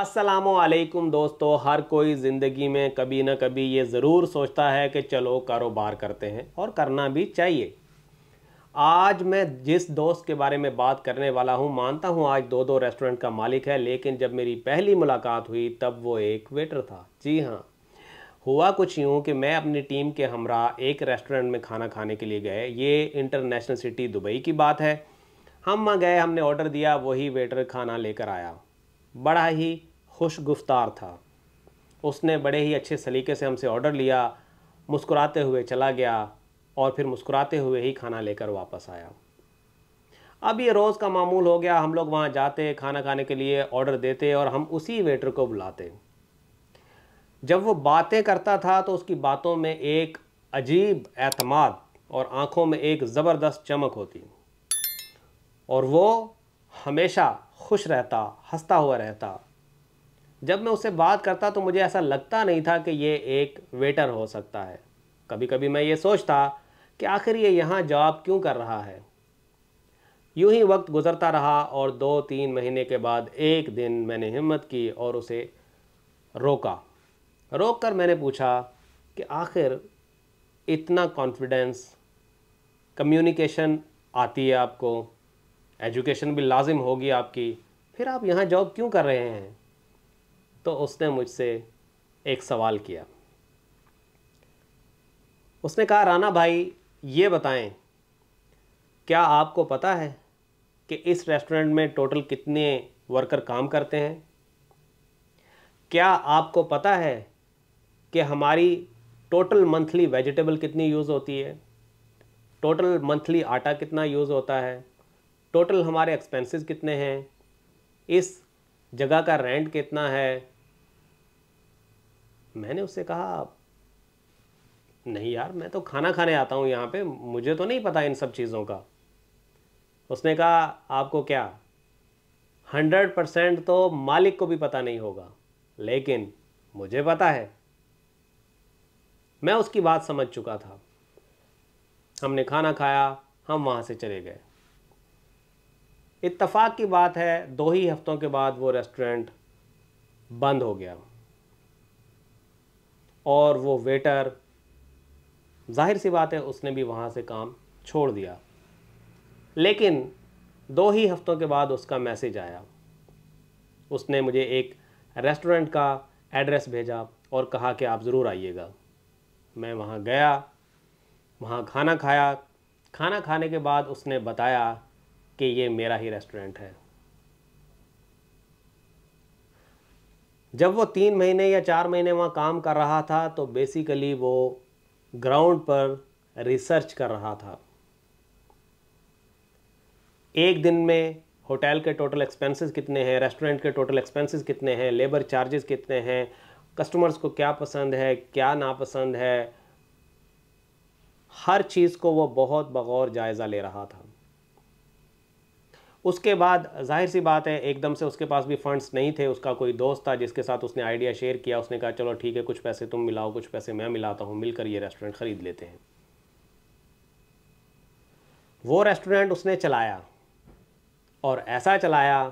असलकुम दोस्तों हर कोई ज़िंदगी में कभी ना कभी ये ज़रूर सोचता है कि चलो कारोबार करते हैं और करना भी चाहिए आज मैं जिस दोस्त के बारे में बात करने वाला हूँ मानता हूँ आज दो दो रेस्टोरेंट का मालिक है लेकिन जब मेरी पहली मुलाकात हुई तब वो एक वेटर था जी हाँ हुआ कुछ यूँ कि मैं अपनी टीम के हमरा एक रेस्टोरेंट में खाना खाने के लिए गए ये इंटरनेशनल सिटी दुबई की बात है हम वहाँ गए हमने ऑर्डर दिया वही वेटर खाना लेकर आया बड़ा ही खुश गुफ्तार था उसने बड़े ही अच्छे सलीके से हमसे ऑर्डर लिया मुस्कुराते हुए चला गया और फिर मुस्कुराते हुए ही खाना लेकर वापस आया अब ये रोज़ का मामूल हो गया हम लोग वहाँ जाते खाना खाने के लिए ऑर्डर देते और हम उसी वेटर को बुलाते जब वो बातें करता था तो उसकी बातों में एक अजीब एतमाद और आँखों में एक ज़बरदस्त चमक होती और वो हमेशा खुश रहता हंसता हुआ रहता जब मैं उससे बात करता तो मुझे ऐसा लगता नहीं था कि ये एक वेटर हो सकता है कभी कभी मैं ये सोचता कि आखिर ये यहाँ जॉब क्यों कर रहा है यूं ही वक्त गुजरता रहा और दो तीन महीने के बाद एक दिन मैंने हिम्मत की और उसे रोका रोक कर मैंने पूछा कि आखिर इतना कॉन्फिडेंस कम्युनिकेशन आती है आपको एजुकेशन भी लाजिम होगी आपकी फिर आप यहाँ जॉब क्यों कर रहे हैं तो उसने मुझसे एक सवाल किया उसने कहा राना भाई ये बताएं क्या आपको पता है कि इस रेस्टोरेंट में टोटल कितने वर्कर काम करते हैं क्या आपको पता है कि हमारी टोटल मंथली वेजिटेबल कितनी यूज़ होती है टोटल मंथली आटा कितना यूज़ होता है टोटल हमारे एक्सपेंसेस कितने हैं इस जगह का रेंट कितना है मैंने उससे कहा नहीं यार मैं तो खाना खाने आता हूँ यहाँ पे मुझे तो नहीं पता इन सब चीज़ों का उसने कहा आपको क्या हंड्रेड परसेंट तो मालिक को भी पता नहीं होगा लेकिन मुझे पता है मैं उसकी बात समझ चुका था हमने खाना खाया हम वहाँ से चले गए इतफ़ाक़ की बात है दो ही हफ्तों के बाद वो रेस्टोरेंट बंद हो गया और वो वेटर जाहिर सी बात है उसने भी वहाँ से काम छोड़ दिया लेकिन दो ही हफ्तों के बाद उसका मैसेज आया उसने मुझे एक रेस्टोरेंट का एड्रेस भेजा और कहा कि आप ज़रूर आइएगा मैं वहाँ गया वहाँ खाना खाया खाना खाने के बाद उसने बताया कि ये मेरा ही रेस्टोरेंट है जब वो तीन महीने या चार महीने वहाँ काम कर रहा था तो बेसिकली वो ग्राउंड पर रिसर्च कर रहा था एक दिन में होटल के टोटल एक्सपेंसेस कितने हैं रेस्टोरेंट के टोटल एक्सपेंसेस कितने हैं लेबर चार्जेस कितने हैं कस्टमर्स को क्या पसंद है क्या नापसंद है हर चीज़ को वो बहुत बगौर जायज़ा ले रहा था उसके बाद जाहिर सी बात है एकदम से उसके पास भी फंड्स नहीं थे उसका कोई दोस्त था जिसके साथ उसने आइडिया शेयर किया उसने कहा चलो ठीक है कुछ पैसे तुम मिलाओ कुछ पैसे मैं मिलाता हूँ मिलकर ये रेस्टोरेंट ख़रीद लेते हैं वो रेस्टोरेंट उसने चलाया और ऐसा चलाया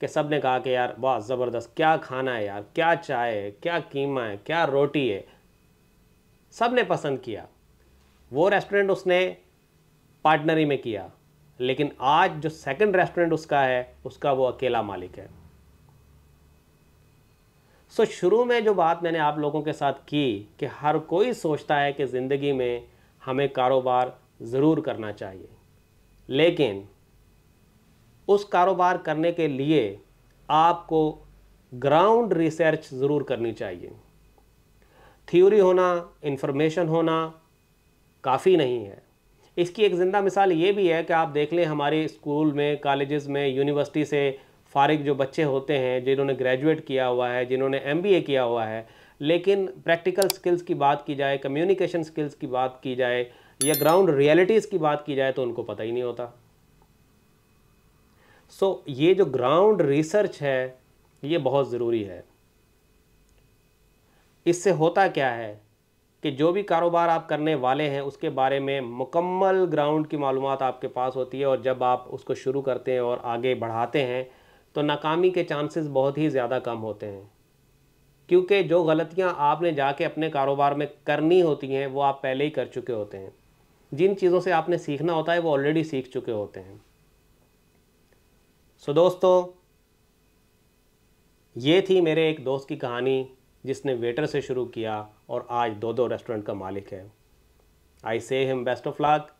कि सब ने कहा कि यार वाह ज़बरदस्त क्या खाना है यार क्या चाय है क्या कीमा है क्या रोटी है सब ने पसंद किया वो रेस्टोरेंट उसने पार्टनरी में किया लेकिन आज जो सेकंड रेस्टोरेंट उसका है उसका वो अकेला मालिक है सो so, शुरू में जो बात मैंने आप लोगों के साथ की कि हर कोई सोचता है कि ज़िंदगी में हमें कारोबार ज़रूर करना चाहिए लेकिन उस कारोबार करने के लिए आपको ग्राउंड रिसर्च ज़रूर करनी चाहिए थ्योरी होना इन्फॉर्मेशन होना काफ़ी नहीं है इसकी एक ज़िंदा मिसाल ये भी है कि आप देख लें हमारे स्कूल में कॉलेजेस में यूनिवर्सिटी से फारग जो बच्चे होते हैं जिन्होंने ग्रेजुएट किया हुआ है जिन्होंने एम किया हुआ है लेकिन प्रैक्टिकल स्किल्स की बात की जाए कम्युनिकेशन स्किल्स की बात की जाए या ग्राउंड रियलिटीज़ की बात की जाए तो उनको पता ही नहीं होता सो so, ये जो ग्राउंड रिसर्च है ये बहुत ज़रूरी है इससे होता क्या है कि जो भी कारोबार आप करने वाले हैं उसके बारे में मुकम्मल ग्राउंड की मालूम आपके पास होती है और जब आप उसको शुरू करते हैं और आगे बढ़ाते हैं तो नाकामी के चांसेस बहुत ही ज़्यादा कम होते हैं क्योंकि जो गलतियां आपने जाके अपने कारोबार में करनी होती हैं वो आप पहले ही कर चुके होते हैं जिन चीज़ों से आपने सीखना होता है वो ऑलरेडी सीख चुके होते हैं सो दोस्तों ये थी मेरे एक दोस्त की कहानी जिसने वेटर से शुरू किया और आज दो दो रेस्टोरेंट का मालिक है I say him best of luck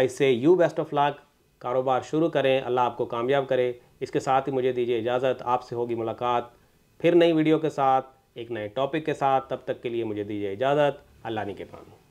I say you best of लाक कारोबार शुरू करें अल्लाह आपको कामयाब करे इसके साथ ही मुझे दीजिए इजाज़त आपसे होगी मुलाकात फिर नई वीडियो के साथ एक नए टॉपिक के साथ तब तक के लिए मुझे दीजिए इजाज़त अल्लाह ने के पानी